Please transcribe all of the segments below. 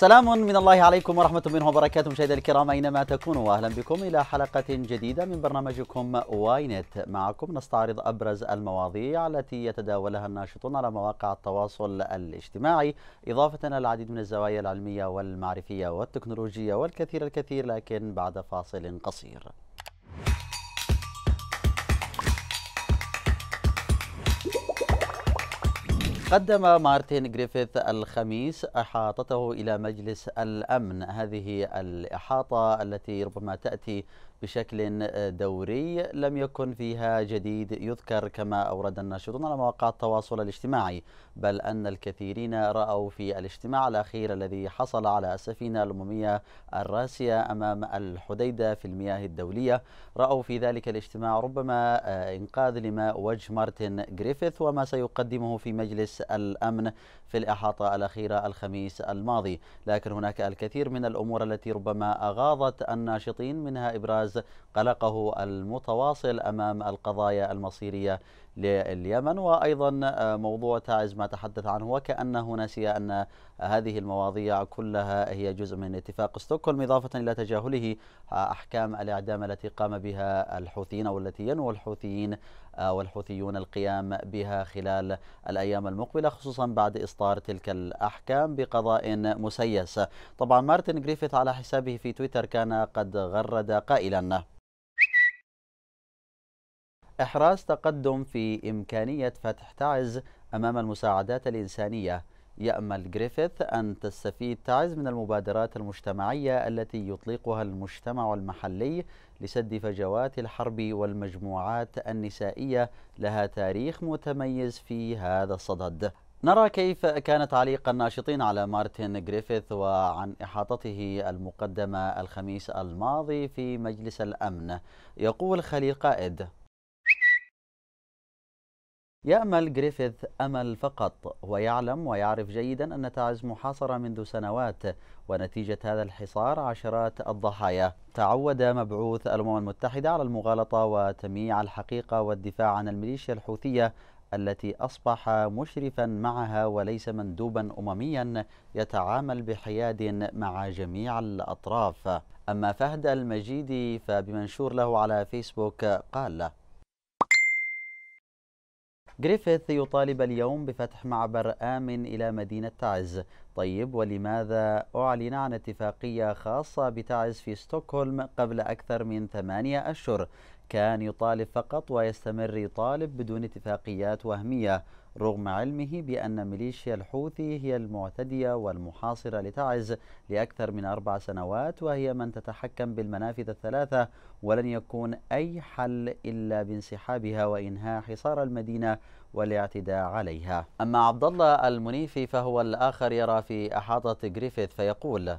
سلام من الله عليكم ورحمة منه وبركاته مشاهدي الكرام أينما تكونوا وأهلا بكم إلى حلقة جديدة من برنامجكم واينت معكم نستعرض أبرز المواضيع التي يتداولها الناشطون على مواقع التواصل الاجتماعي إضافة إلى العديد من الزوايا العلمية والمعرفية والتكنولوجية والكثير الكثير لكن بعد فاصل قصير قدم مارتن جريفيث الخميس احاطته الى مجلس الامن هذه الاحاطه التي ربما تاتي بشكل دوري لم يكن فيها جديد يذكر كما أورد الناشطون على مواقع التواصل الاجتماعي بل أن الكثيرين رأوا في الاجتماع الأخير الذي حصل على السفينة الأممية الراسية أمام الحديدة في المياه الدولية رأوا في ذلك الاجتماع ربما آه، إنقاذ لما وجه مارتن جريفيث وما سيقدمه في مجلس الأمن في الإحاطة الأخيرة الخميس الماضي لكن هناك الكثير من الأمور التي ربما أغاضت الناشطين منها إبراز الغاز قلقه المتواصل أمام القضايا المصيرية لليمن وأيضا آه، موضوع تعز ما تحدث عنه وكأنه نسي أن هذه المواضيع كلها هي جزء من اتفاق ستوكهولم إضافة إلى تجاهله آه، أحكام الإعدام التي قام بها الحوثيين أو التي ينوى الحوثيين آه، والحوثيون القيام بها خلال الأيام المقبلة خصوصا بعد إصدار تلك الأحكام بقضاء مسيس طبعا مارتن جريفيث على حسابه في تويتر كان قد غرد قائلا إحراز تقدم في إمكانية فتح تعز أمام المساعدات الإنسانية يأمل جريفيث أن تستفيد تعز من المبادرات المجتمعية التي يطلقها المجتمع المحلي لسد فجوات الحرب والمجموعات النسائية لها تاريخ متميز في هذا الصدد نرى كيف كان تعليق الناشطين على مارتن جريفيث وعن إحاطته المقدمة الخميس الماضي في مجلس الأمن يقول خليل قائد يأمل جريفيث أمل فقط ويعلم ويعرف جيدا أن تعز محاصرة منذ سنوات ونتيجة هذا الحصار عشرات الضحايا تعود مبعوث الأمم المتحدة على المغالطة وتمييع الحقيقة والدفاع عن الميليشيا الحوثية التي أصبح مشرفا معها وليس مندوبا أمميا يتعامل بحياد مع جميع الأطراف أما فهد المجيدي فبمنشور له على فيسبوك قال جريفيث يطالب اليوم بفتح معبر آمن إلى مدينة تعز طيب ولماذا أعلن عن اتفاقية خاصة بتعز في ستوكهولم قبل أكثر من ثمانية أشهر كان يطالب فقط ويستمر يطالب بدون اتفاقيات وهمية رغم علمه بأن ميليشيا الحوثي هي المعتدية والمحاصرة لتعز لأكثر من أربع سنوات وهي من تتحكم بالمنافذ الثلاثة ولن يكون أي حل إلا بانسحابها وإنهاء حصار المدينة والاعتداء عليها أما عبد الله المنيفي فهو الآخر يرى في أحاطة جريفيث فيقول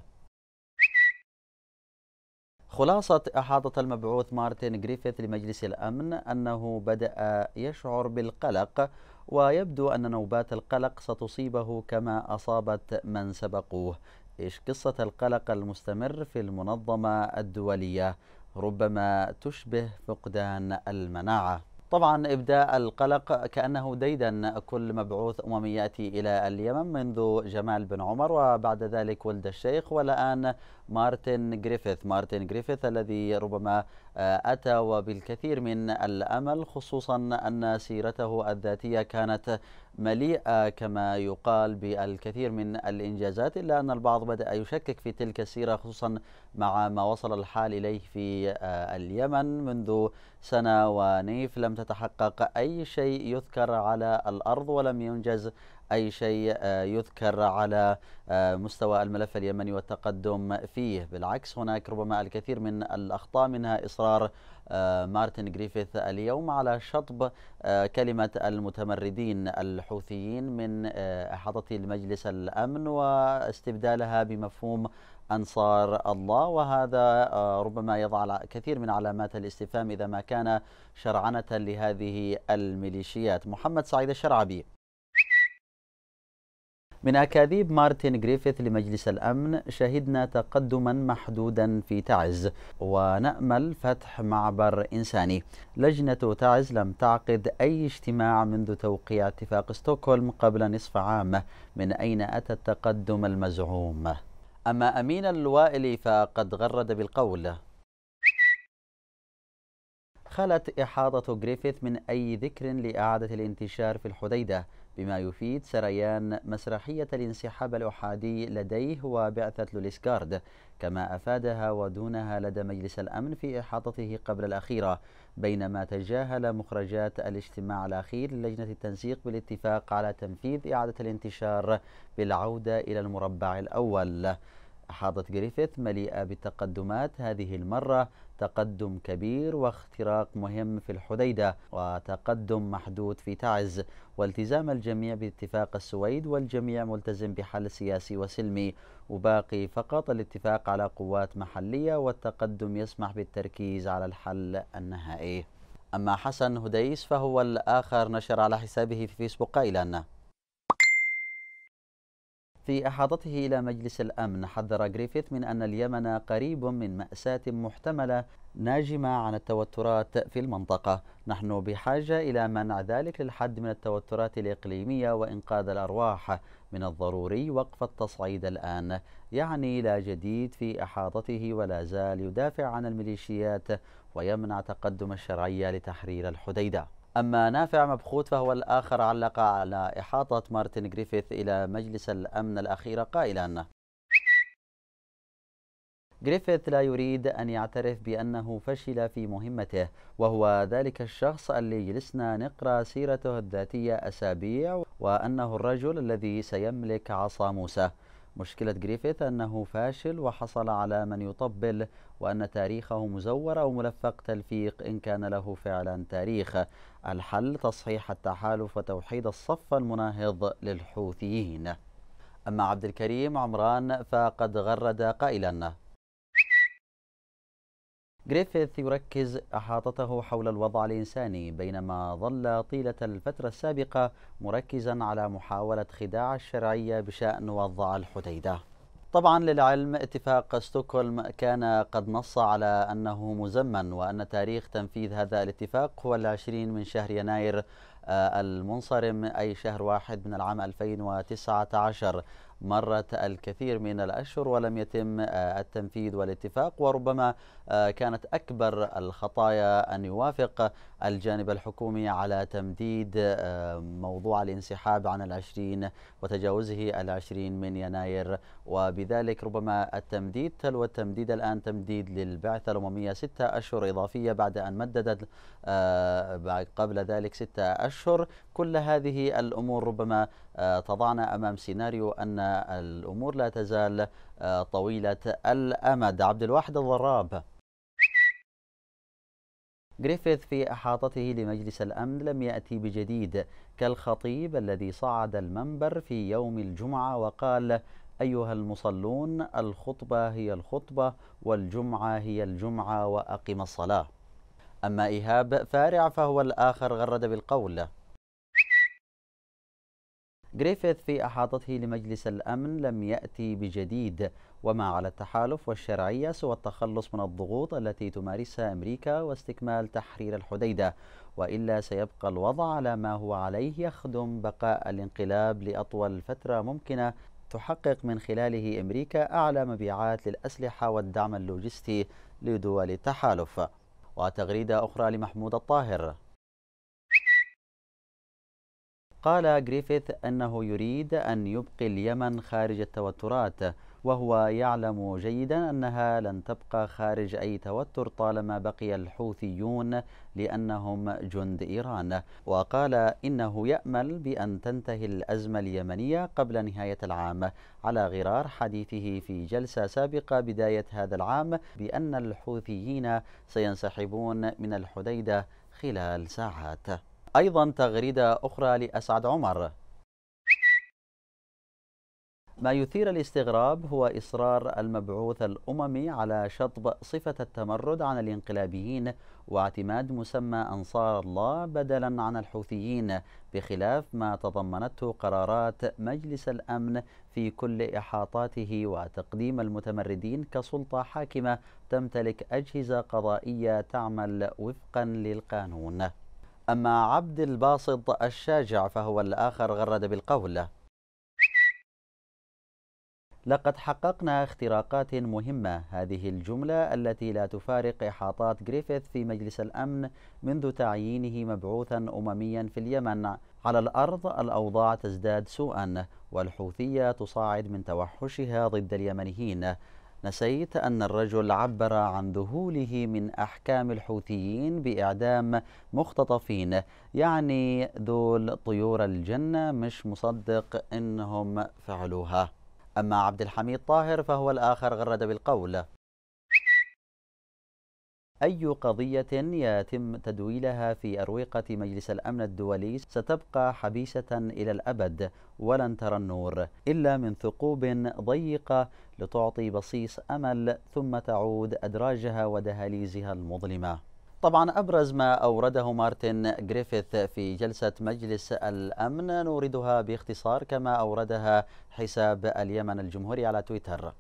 خلاصة إحاطة المبعوث مارتن جريفيث لمجلس الأمن أنه بدأ يشعر بالقلق ويبدو أن نوبات القلق ستصيبه كما أصابت من سبقوه إيش قصة القلق المستمر في المنظمة الدولية ربما تشبه فقدان المناعة طبعا إبداء القلق كأنه ديدا كل مبعوث أممي يأتي إلى اليمن منذ جمال بن عمر وبعد ذلك ولد الشيخ والآن مارتن جريفيث مارتن جريفيث الذي ربما آه، أتى وبالكثير من الأمل خصوصا أن سيرته الذاتية كانت مليئة كما يقال بالكثير من الإنجازات إلا أن البعض بدأ يشكك في تلك السيرة خصوصا مع ما وصل الحال إليه في آه، اليمن منذ سنة ونيف لم تتحقق أي شيء يذكر على الأرض ولم ينجز أي شيء آه، يذكر على آه، مستوى الملف اليمني والتقدم فيه بالعكس هناك ربما الكثير من الأخطاء منها إصرار آه، مارتن جريفيث اليوم على شطب كلمة المتمردين الحوثيين من أحاطة المجلس الأمن واستبدالها بمفهوم أنصار الله وهذا ربما يضع كثير من علامات الاستفهام إذا ما كان شرعنة لهذه الميليشيات محمد سعيد الشرعبي من أكاذيب مارتن جريفيث لمجلس الأمن شهدنا تقدما محدودا في تعز ونأمل فتح معبر إنساني لجنة تعز لم تعقد أي اجتماع منذ توقيع اتفاق ستوكهولم قبل نصف عام من أين أتى التقدم المزعوم أما أمين الوائلي فقد غرد بالقول خلت إحاطة جريفيث من أي ذكر لإعادة الانتشار في الحديدة بما يفيد سريان مسرحية الانسحاب الأحادي لديه وبعثة لوليسكارد كما أفادها ودونها لدى مجلس الأمن في إحاطته قبل الأخيرة بينما تجاهل مخرجات الاجتماع الأخير للجنة التنسيق بالاتفاق على تنفيذ إعادة الانتشار بالعودة إلى المربع الأول أحاطت جريفيث مليئة بالتقدمات هذه المرة تقدم كبير واختراق مهم في الحديدة وتقدم محدود في تعز والتزام الجميع باتفاق السويد والجميع ملتزم بحل سياسي وسلمي وباقي فقط الاتفاق على قوات محلية والتقدم يسمح بالتركيز على الحل النهائي أما حسن هديس فهو الآخر نشر على حسابه في فيسبوك قائلا في إحاطته إلى مجلس الأمن حذر جريفيث من أن اليمن قريب من مأساة محتملة ناجمة عن التوترات في المنطقة نحن بحاجة إلى منع ذلك للحد من التوترات الإقليمية وإنقاذ الأرواح من الضروري وقف التصعيد الآن يعني لا جديد في إحاطته ولا زال يدافع عن الميليشيات ويمنع تقدم الشرعية لتحرير الحديدة أما نافع مبخوت فهو الآخر علق على إحاطة مارتن جريفيث إلى مجلس الأمن الأخير قائلا جريفيث لا يريد أن يعترف بأنه فشل في مهمته وهو ذلك الشخص اللي جلسنا نقرأ سيرته الذاتية أسابيع وأنه الرجل الذي سيملك عصا موسى مشكلة جريفيث أنه فاشل وحصل على من يطبل وأن تاريخه مزور أو ملفق تلفيق إن كان له فعلا تاريخ الحل تصحيح التحالف وتوحيد الصف المناهض للحوثيين أما عبد الكريم عمران فقد غرد قائلا جريفيث يركز أحاطته حول الوضع الإنساني بينما ظل طيلة الفترة السابقة مركزا على محاولة خداع الشرعية بشأن وضع الحديدة طبعا للعلم اتفاق ستوكهولم كان قد نص على أنه مزمن وأن تاريخ تنفيذ هذا الاتفاق هو العشرين من شهر يناير آه، المنصرم أي شهر واحد من العام 2019 مرت الكثير من الأشهر ولم يتم آه، التنفيذ والاتفاق وربما آه، كانت أكبر الخطايا أن يوافق الجانب الحكومي على تمديد موضوع الانسحاب عن العشرين وتجاوزه العشرين من يناير وبذلك ربما التمديد تلو التمديد الآن تمديد للبعثة الأممية ستة أشهر إضافية بعد أن مددت قبل ذلك ستة أشهر أشهر كل هذه الأمور ربما آه، تضعنا أمام سيناريو أن الأمور لا تزال آه، طويلة الأمد عبد الواحد الضراب جريفيث في احاطته لمجلس الامن لم ياتي بجديد كالخطيب الذي صعد المنبر في يوم الجمعه وقال ايها المصلون الخطبه هي الخطبه والجمعه هي الجمعه واقم الصلاه أما إيهاب فارع فهو الآخر غرد بالقول جريفيث في أحاطته لمجلس الأمن لم يأتي بجديد وما على التحالف والشرعية سوى التخلص من الضغوط التي تمارسها أمريكا واستكمال تحرير الحديدة وإلا سيبقى الوضع على ما هو عليه يخدم بقاء الانقلاب لأطول فترة ممكنة تحقق من خلاله أمريكا أعلى مبيعات للأسلحة والدعم اللوجستي لدول التحالف وتغريدة أخرى لمحمود الطاهر قال جريفيث أنه يريد أن يبقي اليمن خارج التوترات وهو يعلم جيدا أنها لن تبقى خارج أي توتر طالما بقي الحوثيون لأنهم جند إيران وقال إنه يأمل بأن تنتهي الأزمة اليمنية قبل نهاية العام على غرار حديثه في جلسة سابقة بداية هذا العام بأن الحوثيين سينسحبون من الحديدة خلال ساعات أيضا تغريدة أخرى لأسعد عمر ما يثير الاستغراب هو إصرار المبعوث الأممي على شطب صفة التمرد عن الانقلابيين واعتماد مسمى أنصار الله بدلا عن الحوثيين بخلاف ما تضمنته قرارات مجلس الأمن في كل إحاطاته وتقديم المتمردين كسلطة حاكمة تمتلك أجهزة قضائية تعمل وفقا للقانون أما عبد الباسط الشاجع فهو الآخر غرد بالقول لقد حققنا اختراقات مهمة هذه الجملة التي لا تفارق إحاطات جريفيث في مجلس الأمن منذ تعيينه مبعوثا أمميا في اليمن على الأرض الأوضاع تزداد سوءا والحوثية تصاعد من توحشها ضد اليمنيين نسيت أن الرجل عبر عن ذهوله من أحكام الحوثيين بإعدام مختطفين يعني ذول طيور الجنة مش مصدق إنهم فعلوها أما عبد الحميد طاهر فهو الآخر غرد بالقول أي قضية يتم تدويلها في أروقة مجلس الأمن الدولي ستبقى حبيسة إلى الأبد ولن ترى النور إلا من ثقوب ضيقة لتعطي بصيص أمل ثم تعود أدراجها ودهاليزها المظلمة طبعا أبرز ما أورده مارتن جريفيث في جلسة مجلس الأمن نوردها باختصار كما أوردها حساب اليمن الجمهوري على تويتر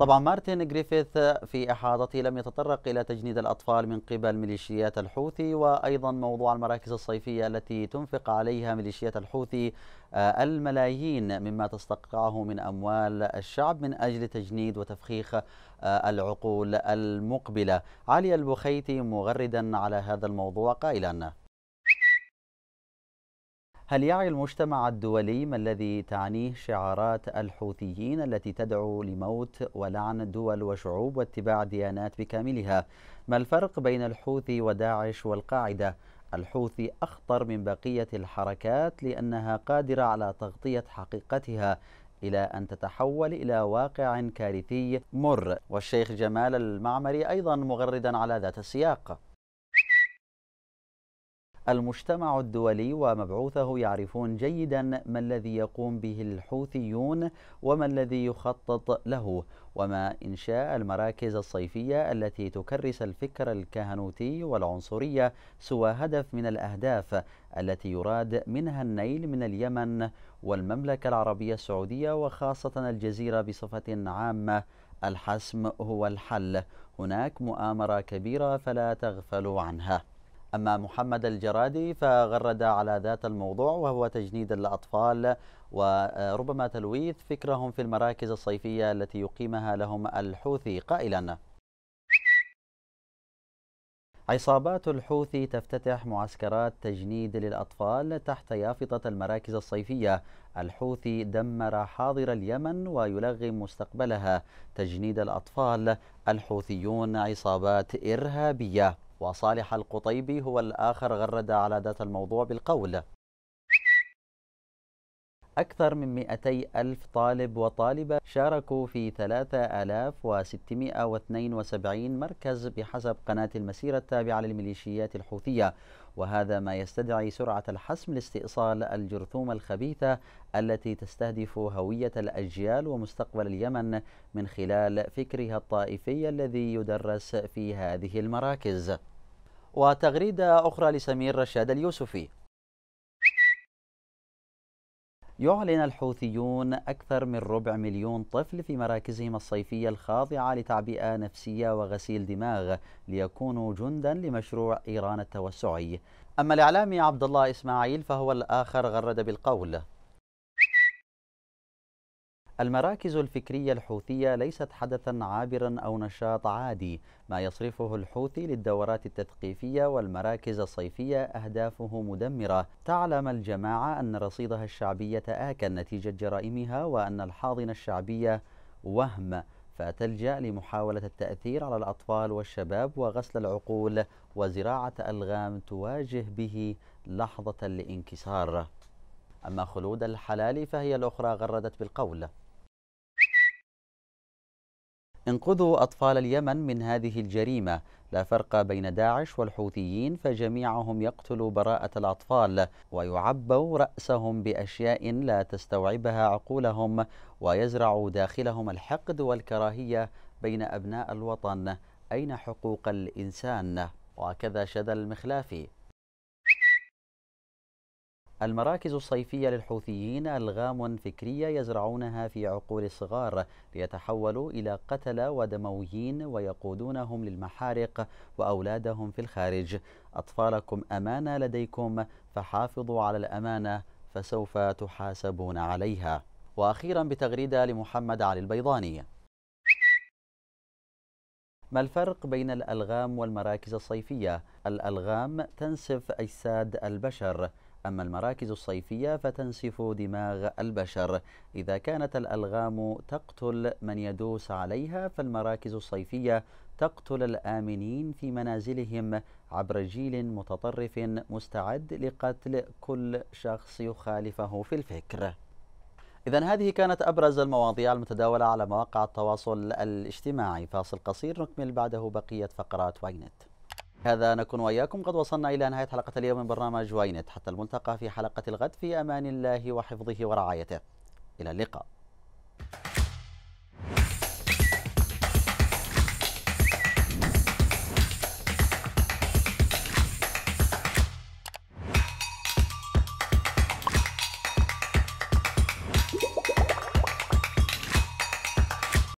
طبعا مارتن جريفيث في احاطته لم يتطرق الى تجنيد الاطفال من قبل ميليشيات الحوثي وايضا موضوع المراكز الصيفيه التي تنفق عليها ميليشيات الحوثي آه، الملايين مما تستقطعه من اموال الشعب من اجل تجنيد وتفخيخ آه، العقول المقبله. علي البخيتي مغردا على هذا الموضوع قائلا هل يعي المجتمع الدولي ما الذي تعنيه شعارات الحوثيين التي تدعو لموت ولعن دول وشعوب واتباع ديانات بكاملها؟ ما الفرق بين الحوثي وداعش والقاعدة؟ الحوثي أخطر من بقية الحركات لأنها قادرة على تغطية حقيقتها إلى أن تتحول إلى واقع كارثي مر والشيخ جمال المعمري أيضا مغردا على ذات السياق المجتمع الدولي ومبعوثه يعرفون جيدا ما الذي يقوم به الحوثيون وما الذي يخطط له وما إنشاء المراكز الصيفية التي تكرس الفكر الكهنوتي والعنصرية سوى هدف من الأهداف التي يراد منها النيل من اليمن والمملكة العربية السعودية وخاصة الجزيرة بصفة عامة الحسم هو الحل هناك مؤامرة كبيرة فلا تغفلوا عنها أما محمد الجرادي فغرد على ذات الموضوع وهو تجنيد الأطفال وربما تلويث فكرهم في المراكز الصيفية التي يقيمها لهم الحوثي قائلا عصابات الحوثي تفتتح معسكرات تجنيد للأطفال تحت يافطة المراكز الصيفية الحوثي دمر حاضر اليمن ويلغم مستقبلها تجنيد الأطفال الحوثيون عصابات إرهابية وصالح القطيبي هو الآخر غرد على ذات الموضوع بالقول أكثر من 200 ألف طالب وطالبة شاركوا في 3672 مركز بحسب قناة المسيرة التابعة للميليشيات الحوثية وهذا ما يستدعي سرعة الحسم لاستئصال الجرثومة الخبيثة التي تستهدف هوية الأجيال ومستقبل اليمن من خلال فكرها الطائفي الذي يدرس في هذه المراكز وتغريدة أخرى لسمير رشاد اليوسفي يعلن الحوثيون أكثر من ربع مليون طفل في مراكزهم الصيفية الخاضعة لتعبئة نفسية وغسيل دماغ ليكونوا جندا لمشروع إيران التوسعي أما الإعلامي عبد الله إسماعيل فهو الآخر غرد بالقول المراكز الفكرية الحوثية ليست حدثا عابرا أو نشاط عادي ما يصرفه الحوثي للدورات التثقيفية والمراكز الصيفية أهدافه مدمرة تعلم الجماعة أن رصيدها الشعبي آكل نتيجة جرائمها وأن الحاضنة الشعبية وهم فتلجأ لمحاولة التأثير على الأطفال والشباب وغسل العقول وزراعة ألغام تواجه به لحظة الانكسار أما خلود الحلال فهي الأخرى غردت بالقول انقذوا أطفال اليمن من هذه الجريمة لا فرق بين داعش والحوثيين فجميعهم يقتلوا براءة الأطفال ويعبوا رأسهم بأشياء لا تستوعبها عقولهم ويزرعوا داخلهم الحقد والكراهية بين أبناء الوطن أين حقوق الإنسان وكذا شذى المخلافي المراكز الصيفية للحوثيين ألغام فكرية يزرعونها في عقول الصغار ليتحولوا إلى قتلة ودمويين ويقودونهم للمحارق وأولادهم في الخارج أطفالكم أمانة لديكم فحافظوا على الأمانة فسوف تحاسبون عليها وأخيرا بتغريدة لمحمد علي البيضاني ما الفرق بين الألغام والمراكز الصيفية؟ الألغام تنسف أجساد البشر أما المراكز الصيفية فتنسف دماغ البشر إذا كانت الألغام تقتل من يدوس عليها فالمراكز الصيفية تقتل الآمنين في منازلهم عبر جيل متطرف مستعد لقتل كل شخص يخالفه في الفكر إذا هذه كانت أبرز المواضيع المتداولة على مواقع التواصل الاجتماعي فاصل قصير نكمل بعده بقية فقرات واينت هذا نكون وإياكم قد وصلنا إلى نهاية حلقة اليوم من برنامج واينت حتى الملتقى في حلقة الغد في أمان الله وحفظه ورعايته إلى اللقاء